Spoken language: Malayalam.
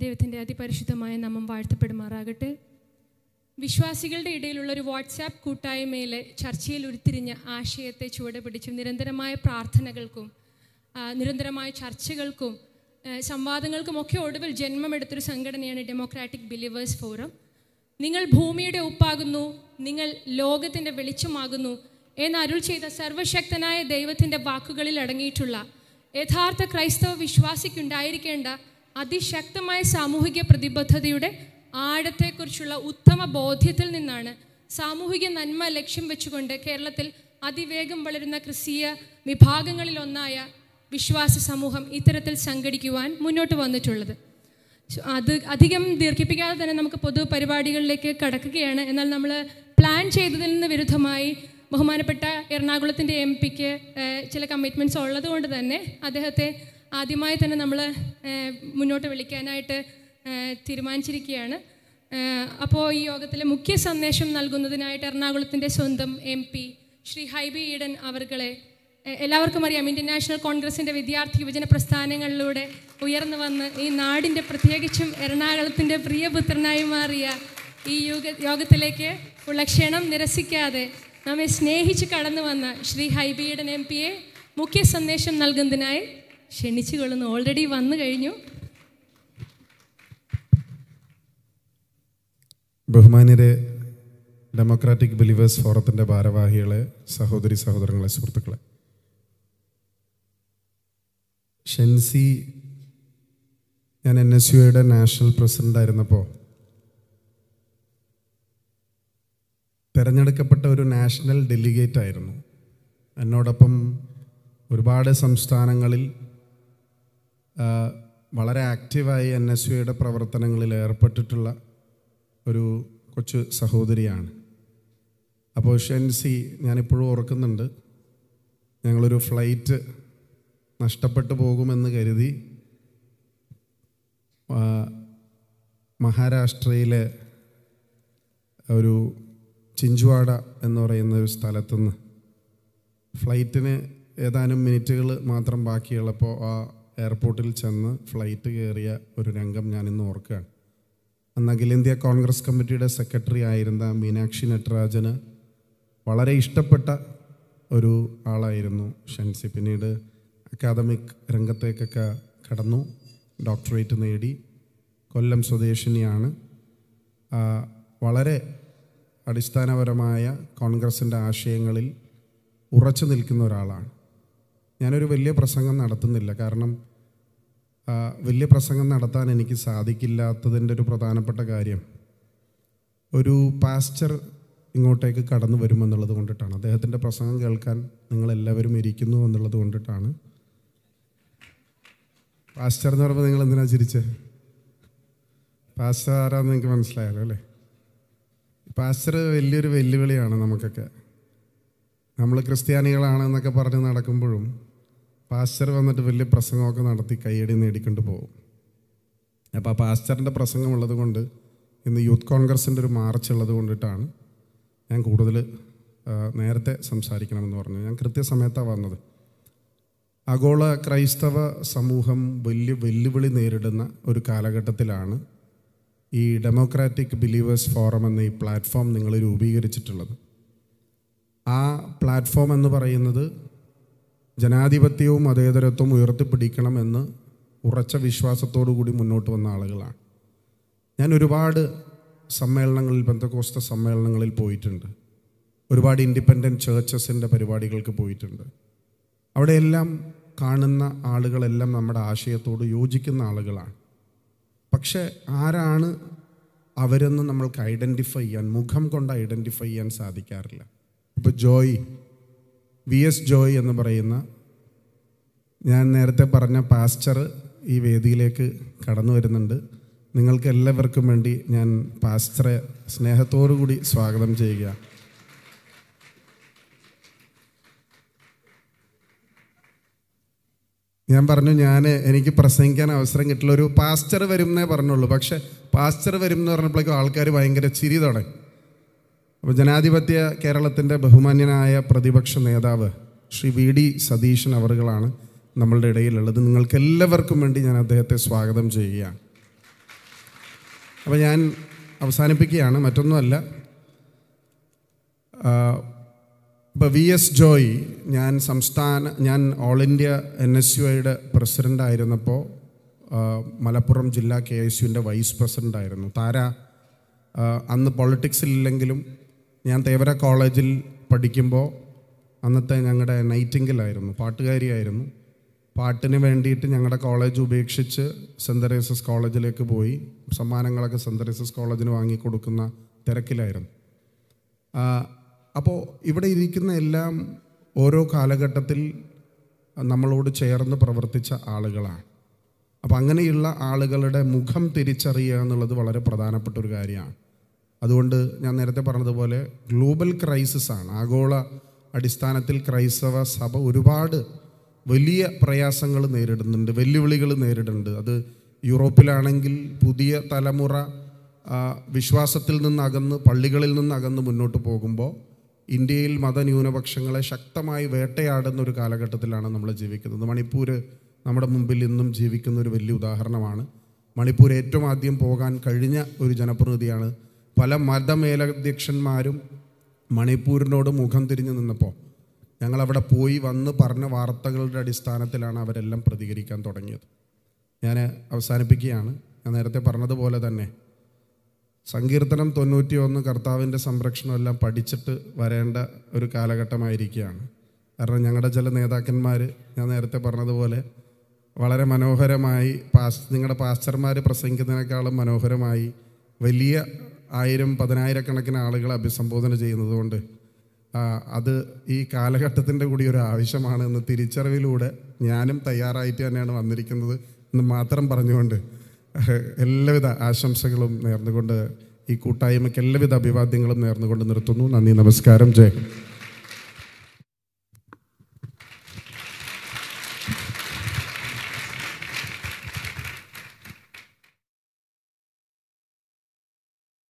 ദൈവത്തിൻ്റെ അതിപരിശുദ്ധമായ നാമം വാഴ്ത്തപ്പെടുമാറാകട്ടെ വിശ്വാസികളുടെ ഇടയിലുള്ള ഒരു വാട്സാപ്പ് കൂട്ടായ്മയിലെ ചർച്ചയിൽ ഉരുത്തിരിഞ്ഞ ആശയത്തെ ചുവട് പിടിച്ചും നിരന്തരമായ പ്രാർത്ഥനകൾക്കും നിരന്തരമായ ചർച്ചകൾക്കും സംവാദങ്ങൾക്കും ഒക്കെ ഒടുവിൽ ജന്മമെടുത്തൊരു സംഘടനയാണ് ഡെമോക്രാറ്റിക് ബിലീവേഴ്സ് ഫോറം നിങ്ങൾ ഭൂമിയുടെ ഉപ്പാകുന്നു നിങ്ങൾ ലോകത്തിൻ്റെ വെളിച്ചമാകുന്നു എന്ന് അരുൾ ചെയ്ത സർവശക്തനായ ദൈവത്തിൻ്റെ വാക്കുകളിൽ അടങ്ങിയിട്ടുള്ള യഥാർത്ഥ ക്രൈസ്തവ വിശ്വാസിക്കുണ്ടായിരിക്കേണ്ട അതിശക്തമായ സാമൂഹിക പ്രതിബദ്ധതയുടെ ആഴത്തെക്കുറിച്ചുള്ള ഉത്തമ ബോധ്യത്തിൽ നിന്നാണ് സാമൂഹിക നന്മ ലക്ഷ്യം വെച്ചുകൊണ്ട് കേരളത്തിൽ അതിവേഗം വളരുന്ന ക്രിസ്തീയ വിഭാഗങ്ങളിലൊന്നായ വിശ്വാസ സമൂഹം ഇത്തരത്തിൽ സംഘടിക്കുവാൻ മുന്നോട്ട് വന്നിട്ടുള്ളത് അത് അധികം ദീർഘിപ്പിക്കാതെ തന്നെ നമുക്ക് പൊതു പരിപാടികളിലേക്ക് കടക്കുകയാണ് എന്നാൽ നമ്മൾ പ്ലാൻ ചെയ്തതിൽ നിന്ന് വിരുദ്ധമായി ബഹുമാനപ്പെട്ട എറണാകുളത്തിൻ്റെ എം പിക്ക് ചില കമ്മിറ്റ്മെൻറ്റ്സ് ഉള്ളതുകൊണ്ട് തന്നെ അദ്ദേഹത്തെ ആദ്യമായി തന്നെ നമ്മൾ മുന്നോട്ട് വിളിക്കാനായിട്ട് തീരുമാനിച്ചിരിക്കുകയാണ് അപ്പോൾ ഈ യോഗത്തിലെ മുഖ്യ സന്ദേശം നൽകുന്നതിനായിട്ട് എറണാകുളത്തിൻ്റെ സ്വന്തം എം പി ശ്രീ ഹൈബി ഈഡൻ അവർകളെ എല്ലാവർക്കും അറിയാം ഇന്ത്യൻ നാഷണൽ കോൺഗ്രസിൻ്റെ വിദ്യാർത്ഥി യുവജന പ്രസ്ഥാനങ്ങളിലൂടെ ഉയർന്നു വന്ന് ഈ നാടിൻ്റെ പ്രത്യേകിച്ചും എറണാകുളത്തിൻ്റെ പ്രിയപുത്രനായി മാറിയ ഈ യോഗ യോഗത്തിലേക്ക് ഉള്ള ക്ഷണം നിരസിക്കാതെ നമ്മെ സ്നേഹിച്ച് കടന്നു വന്ന ശ്രീ ഹൈബിയുടെ എം പിയെ മുഖ്യ സന്ദേശം നൽകുന്നതിനായി ക്ഷണിച്ചു കൊള്ളുന്നു ഓൾറെഡി വന്നു കഴിഞ്ഞു ബഹുമാന്യരെ ഡെമോക്രാറ്റിക് ബിലീവേഴ്സ് ഫോറത്തിൻ്റെ ഭാരവാഹികളെ സഹോദരി സഹോദരങ്ങളെ സുഹൃത്തുക്കളെ ഷെൻസി ഞാൻ എൻ എസ് യുയുടെ നാഷണൽ പ്രസിഡൻ്റ് ആയിരുന്നപ്പോൾ തിരഞ്ഞെടുക്കപ്പെട്ട ഒരു നാഷണൽ ഡെലിഗേറ്റ് ആയിരുന്നു എന്നോടൊപ്പം ഒരുപാട് സംസ്ഥാനങ്ങളിൽ വളരെ ആക്റ്റീവായി എൻ എസ് യുയുടെ പ്രവർത്തനങ്ങളിൽ ഏർപ്പെട്ടിട്ടുള്ള ഒരു കൊച്ചു സഹോദരിയാണ് അപ്പോൾ ഷെൻസി ഞാനിപ്പോഴും ഓർക്കുന്നുണ്ട് ഞങ്ങളൊരു ഫ്ലൈറ്റ് നഷ്ടപ്പെട്ടു പോകുമെന്ന് കരുതി മഹാരാഷ്ട്രയിലെ ഒരു ചിഞ്ചുവാട എന്ന് പറയുന്ന ഒരു സ്ഥലത്തുനിന്ന് ഫ്ലൈറ്റിന് ഏതാനും മിനിറ്റുകൾ മാത്രം ബാക്കിയുള്ളപ്പോൾ ആ എയർപോർട്ടിൽ ചെന്ന് ഫ്ലൈറ്റ് കയറിയ ഒരു രംഗം ഞാൻ ഇന്ന് ഓർക്കുകയാണ് അന്ന് അഖിലേന്ത്യാ കോൺഗ്രസ് കമ്മിറ്റിയുടെ സെക്രട്ടറി ആയിരുന്ന മീനാക്ഷി നടരാജന് വളരെ ഇഷ്ടപ്പെട്ട ഒരു ആളായിരുന്നു ഷൻസി പിന്നീട് അക്കാദമിക് രംഗത്തേക്കൊക്കെ കടന്നു ഡോക്ടറേറ്റ് നേടി കൊല്ലം സ്വദേശിനിയാണ് വളരെ അടിസ്ഥാനപരമായ കോൺഗ്രസിൻ്റെ ആശയങ്ങളിൽ ഉറച്ചു നിൽക്കുന്ന ഒരാളാണ് ഞാനൊരു വലിയ പ്രസംഗം നടത്തുന്നില്ല കാരണം വലിയ പ്രസംഗം നടത്താൻ എനിക്ക് സാധിക്കില്ലാത്തതിൻ്റെ ഒരു പ്രധാനപ്പെട്ട കാര്യം ഒരു പാസ്റ്റർ ഇങ്ങോട്ടേക്ക് കടന്നു വരുമെന്നുള്ളത് കൊണ്ടിട്ടാണ് അദ്ദേഹത്തിൻ്റെ പ്രസംഗം കേൾക്കാൻ നിങ്ങളെല്ലാവരും ഇരിക്കുന്നു എന്നുള്ളത് കൊണ്ടിട്ടാണ് പാസ്റ്റർ എന്ന് പറയുമ്പോൾ നിങ്ങൾ എന്തിനാ ചിരിച്ചേ പാസ്റ്റർ ആരാന്ന് നിങ്ങൾക്ക് മനസ്സിലായല്ലോ അല്ലേ പാസ്റ്റർ വലിയൊരു വെല്ലുവിളിയാണ് നമുക്കൊക്കെ നമ്മൾ ക്രിസ്ത്യാനികളാണെന്നൊക്കെ പറഞ്ഞ് നടക്കുമ്പോഴും പാസ്റ്റർ വന്നിട്ട് വലിയ പ്രസംഗമൊക്കെ നടത്തി കയ്യടി നേടിക്കൊണ്ട് പോകും അപ്പോൾ ആ പാസ്റ്ററിൻ്റെ പ്രസംഗമുള്ളത് കൊണ്ട് ഇന്ന് യൂത്ത് കോൺഗ്രസിൻ്റെ ഒരു മാർച്ച് ഉള്ളത് കൊണ്ടിട്ടാണ് ഞാൻ കൂടുതൽ നേരത്തെ സംസാരിക്കണമെന്ന് പറഞ്ഞു ഞാൻ കൃത്യസമയത്താണ് വന്നത് ആഗോള ക്രൈസ്തവ സമൂഹം വലിയ വെല്ലുവിളി നേരിടുന്ന ഒരു കാലഘട്ടത്തിലാണ് ഈ ഡെമോക്രാറ്റിക് ബിലീവേഴ്സ് ഫോറം എന്ന ഈ പ്ലാറ്റ്ഫോം നിങ്ങൾ രൂപീകരിച്ചിട്ടുള്ളത് ആ പ്ലാറ്റ്ഫോം എന്ന് പറയുന്നത് ജനാധിപത്യവും മതേതരത്വവും ഉയർത്തിപ്പിടിക്കണമെന്ന് ഉറച്ച വിശ്വാസത്തോടു കൂടി മുന്നോട്ട് വന്ന ആളുകളാണ് ഞാൻ ഒരുപാട് സമ്മേളനങ്ങളിൽ ബന്ധകോസ്ത സമ്മേളനങ്ങളിൽ പോയിട്ടുണ്ട് ഒരുപാട് ഇൻഡിപെൻഡൻറ്റ് ചേർച്ചസിൻ്റെ പരിപാടികൾക്ക് പോയിട്ടുണ്ട് അവിടെയെല്ലാം കാണുന്ന ആളുകളെല്ലാം നമ്മുടെ ആശയത്തോട് യോജിക്കുന്ന ആളുകളാണ് പക്ഷേ ആരാണ് അവരെന്ന് നമ്മൾക്ക് ഐഡൻറ്റിഫൈ ചെയ്യാൻ മുഖം കൊണ്ട് ഐഡൻറ്റിഫൈ ചെയ്യാൻ സാധിക്കാറില്ല ഇപ്പോൾ ജോയ് വി എസ് ജോയ് എന്ന് പറയുന്ന ഞാൻ നേരത്തെ പറഞ്ഞ പാസ്റ്റർ ഈ വേദിയിലേക്ക് കടന്നു വരുന്നുണ്ട് നിങ്ങൾക്ക് എല്ലാവർക്കും വേണ്ടി ഞാൻ പാസ്റ്ററെ സ്നേഹത്തോടു കൂടി സ്വാഗതം ചെയ്യുക ഞാൻ പറഞ്ഞു ഞാൻ എനിക്ക് പ്രസംഗിക്കാൻ അവസരം കിട്ടില്ല ഒരു പാസ്റ്റർ വരും എന്നേ പറഞ്ഞുള്ളൂ പക്ഷേ പാസ്റ്റർ വരും എന്ന് പറഞ്ഞപ്പോഴേക്കും ആൾക്കാർ ഭയങ്കര ചിരി തുടങ്ങി അപ്പോൾ ജനാധിപത്യ കേരളത്തിൻ്റെ ബഹുമാന്യനായ പ്രതിപക്ഷ നേതാവ് ശ്രീ വി ഡി സതീശൻ അവറുകളാണ് നമ്മളുടെ ഇടയിലുള്ളത് നിങ്ങൾക്ക് എല്ലാവർക്കും വേണ്ടി ഞാൻ അദ്ദേഹത്തെ സ്വാഗതം ചെയ്യുകയാണ് അപ്പോൾ ഞാൻ അവസാനിപ്പിക്കുകയാണ് മറ്റൊന്നുമല്ല ഇപ്പോൾ വി എസ് ജോയ് ഞാൻ സംസ്ഥാന ഞാൻ all India N S U ഐയുടെ പ്രസിഡൻ്റായിരുന്നപ്പോൾ മലപ്പുറം ജില്ലാ കെ എസ് യുവിൻ്റെ വൈസ് പ്രസിഡൻ്റായിരുന്നു താര അന്ന് പൊളിറ്റിക്സിലില്ലെങ്കിലും ഞാൻ തേവര കോളേജിൽ പഠിക്കുമ്പോൾ അന്നത്തെ ഞങ്ങളുടെ നൈറ്റിംഗിലായിരുന്നു പാട്ടുകാരിയായിരുന്നു പാട്ടിന് വേണ്ടിയിട്ട് ഞങ്ങളുടെ കോളേജ് ഉപേക്ഷിച്ച് സെൻറ്റ് തെരേസസ് കോളേജിലേക്ക് പോയി സമ്മാനങ്ങളൊക്കെ സെൻറ്റ് തെരേസസ് കോളേജിന് വാങ്ങിക്കൊടുക്കുന്ന തിരക്കിലായിരുന്നു അപ്പോൾ ഇവിടെ ഇരിക്കുന്ന എല്ലാം ഓരോ കാലഘട്ടത്തിൽ നമ്മളോട് ചേർന്ന് പ്രവർത്തിച്ച ആളുകളാണ് അപ്പം അങ്ങനെയുള്ള ആളുകളുടെ മുഖം തിരിച്ചറിയുക എന്നുള്ളത് വളരെ പ്രധാനപ്പെട്ട ഒരു കാര്യമാണ് അതുകൊണ്ട് ഞാൻ നേരത്തെ പറഞ്ഞതുപോലെ ഗ്ലോബൽ ക്രൈസിസ് ആണ് ആഗോള അടിസ്ഥാനത്തിൽ ക്രൈസ്തവ സഭ ഒരുപാട് വലിയ പ്രയാസങ്ങൾ നേരിടുന്നുണ്ട് വെല്ലുവിളികൾ നേരിടുന്നുണ്ട് അത് യൂറോപ്പിലാണെങ്കിൽ പുതിയ തലമുറ വിശ്വാസത്തിൽ നിന്ന് അകന്ന് പള്ളികളിൽ നിന്ന് അകന്ന് മുന്നോട്ട് പോകുമ്പോൾ ഇന്ത്യയിൽ മതന്യൂനപക്ഷങ്ങളെ ശക്തമായി വേട്ടയാടുന്ന ഒരു കാലഘട്ടത്തിലാണ് നമ്മൾ ജീവിക്കുന്നത് മണിപ്പൂർ നമ്മുടെ മുമ്പിൽ ഇന്നും ജീവിക്കുന്ന ഒരു വലിയ ഉദാഹരണമാണ് മണിപ്പൂർ ഏറ്റവും ആദ്യം പോകാൻ കഴിഞ്ഞ ഒരു ജനപ്രതിനിധിയാണ് പല മതമേലധ്യക്ഷന്മാരും മണിപ്പൂരിനോട് മുഖം തിരിഞ്ഞു നിന്നപ്പോൾ ഞങ്ങളവിടെ പോയി വന്ന് പറഞ്ഞ വാർത്തകളുടെ അടിസ്ഥാനത്തിലാണ് അവരെല്ലാം പ്രതികരിക്കാൻ തുടങ്ങിയത് ഞാൻ അവസാനിപ്പിക്കുകയാണ് ഞാൻ നേരത്തെ പറഞ്ഞതുപോലെ തന്നെ സങ്കീർത്തനം തൊണ്ണൂറ്റി ഒന്ന് കർത്താവിൻ്റെ എല്ലാം പഠിച്ചിട്ട് വരേണ്ട ഒരു കാലഘട്ടമായിരിക്കുകയാണ് കാരണം ഞങ്ങളുടെ ചില നേതാക്കന്മാർ ഞാൻ നേരത്തെ പറഞ്ഞതുപോലെ വളരെ മനോഹരമായി പാസ് നിങ്ങളുടെ പാസ്റ്റർമാർ പ്രസംഗിക്കുന്നതിനേക്കാളും മനോഹരമായി വലിയ ആയിരം പതിനായിരക്കണക്കിന് ആളുകളെ അഭിസംബോധന ചെയ്യുന്നതുകൊണ്ട് അത് ഈ കാലഘട്ടത്തിൻ്റെ കൂടി ഒരു ആവശ്യമാണ് എന്ന് തിരിച്ചറിവിലൂടെ ഞാനും തയ്യാറായിട്ട് തന്നെയാണ് വന്നിരിക്കുന്നത് എന്ന് മാത്രം പറഞ്ഞുകൊണ്ട് എല്ലാവിധ ആശംസകളും നേർന്നുകൊണ്ട് ഈ കൂട്ടായ്മയ്ക്ക് എല്ലാവിധ അഭിവാദ്യങ്ങളും നേർന്നുകൊണ്ട് നിർത്തുന്നു നന്ദി നമസ്കാരം ജയ